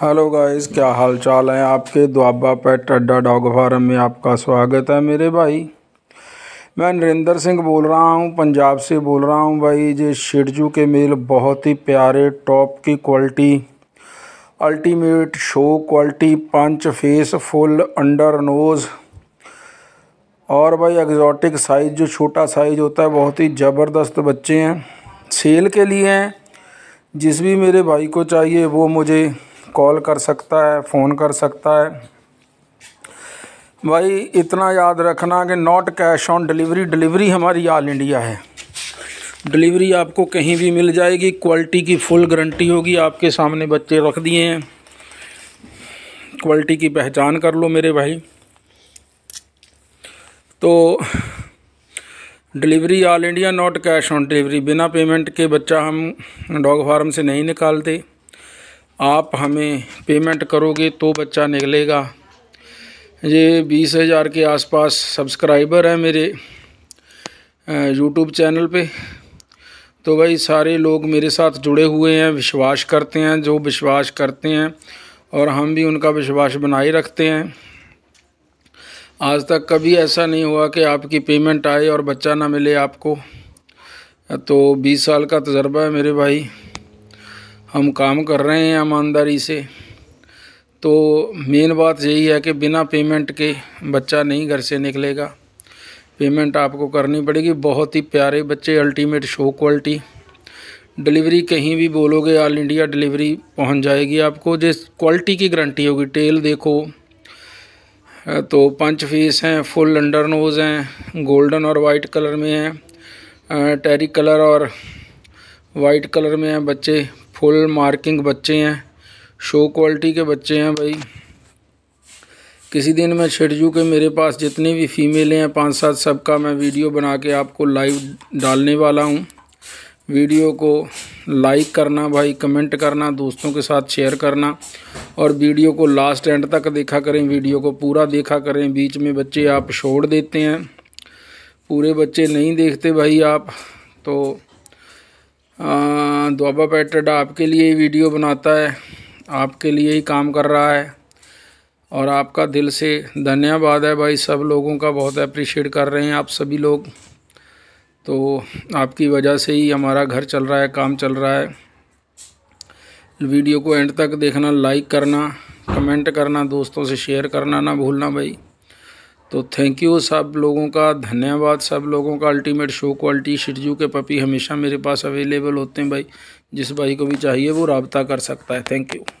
hello guys क्या हाल चाल है आपके दुआबा पेट अड्डा डॉग फार्म में आपका स्वागत है मेरे भाई मैं नरेंद्र सिंह बोल रहा हूं पंजाब से बोल रहा हूं भाई ये शिडजू के मेल बहुत ही प्यारे टॉप की quality ultimate show quality punch face full under nose और भाई एग्जॉटिक साइज़ जो छोटा साइज़ होता है बहुत ही ज़बरदस्त बच्चे हैं सेल के लिए हैं जिस भी मेरे भाई को चाहिए वो मुझे कॉल कर सकता है फ़ोन कर सकता है भाई इतना याद रखना कि not cash on delivery delivery हमारी ऑल इंडिया है डिलीवरी आपको कहीं भी मिल जाएगी क्वालिटी की फुल गारंटी होगी आपके सामने बच्चे रख दिए हैं क्वालिटी की पहचान कर लो मेरे भाई तो delivery all India not cash on delivery बिना पेमेंट के बच्चा हम डॉग फार्म से नहीं निकालते आप हमें पेमेंट करोगे तो बच्चा निकलेगा ये बीस हज़ार के आसपास सब्सक्राइबर हैं मेरे यूट्यूब चैनल पे तो भाई सारे लोग मेरे साथ जुड़े हुए हैं विश्वास करते हैं जो विश्वास करते हैं और हम भी उनका विश्वास बनाए रखते हैं आज तक कभी ऐसा नहीं हुआ कि आपकी पेमेंट आए और बच्चा ना मिले आपको तो 20 साल का तजर्बा है मेरे भाई हम काम कर रहे हैं ईमानदारी से तो मेन बात यही है कि बिना पेमेंट के बच्चा नहीं घर से निकलेगा पेमेंट आपको करनी पड़ेगी बहुत ही प्यारे बच्चे अल्टीमेट शो क्वालिटी डिलीवरी कहीं भी बोलोगे ऑल इंडिया डिलीवरी पहुंच जाएगी आपको जिस क्वालिटी की गारंटी होगी टेल देखो तो पंच फीस हैं फुल अंडर नोज़ हैं गोल्डन और वाइट कलर में हैं टेरी कलर और वाइट कलर में हैं बच्चे फुल मार्किंग बच्चे हैं शो क्वालिटी के बच्चे हैं भाई किसी दिन मैं छिड़ जू के मेरे पास जितनी भी फ़ीमेलें हैं पाँच सात सबका मैं वीडियो बना के आपको लाइव डालने वाला हूँ वीडियो को लाइक करना भाई कमेंट करना दोस्तों के साथ शेयर करना और वीडियो को लास्ट एंड तक देखा करें वीडियो को पूरा देखा करें बीच में बच्चे आप छोड़ देते हैं पूरे बच्चे नहीं देखते भाई आप तो आ, दुआबा अबा आपके लिए ही वीडियो बनाता है आपके लिए ही काम कर रहा है और आपका दिल से धन्यवाद है भाई सब लोगों का बहुत अप्रिशिएट कर रहे हैं आप सभी लोग तो आपकी वजह से ही हमारा घर चल रहा है काम चल रहा है वीडियो को एंड तक देखना लाइक करना कमेंट करना दोस्तों से शेयर करना ना भूलना भाई तो थैंक यू सब लोगों का धन्यवाद सब लोगों का अल्टीमेट शो क्वालिटी शिटजू के पपी हमेशा मेरे पास अवेलेबल होते हैं भाई जिस भाई को भी चाहिए वो रबता कर सकता है थैंक यू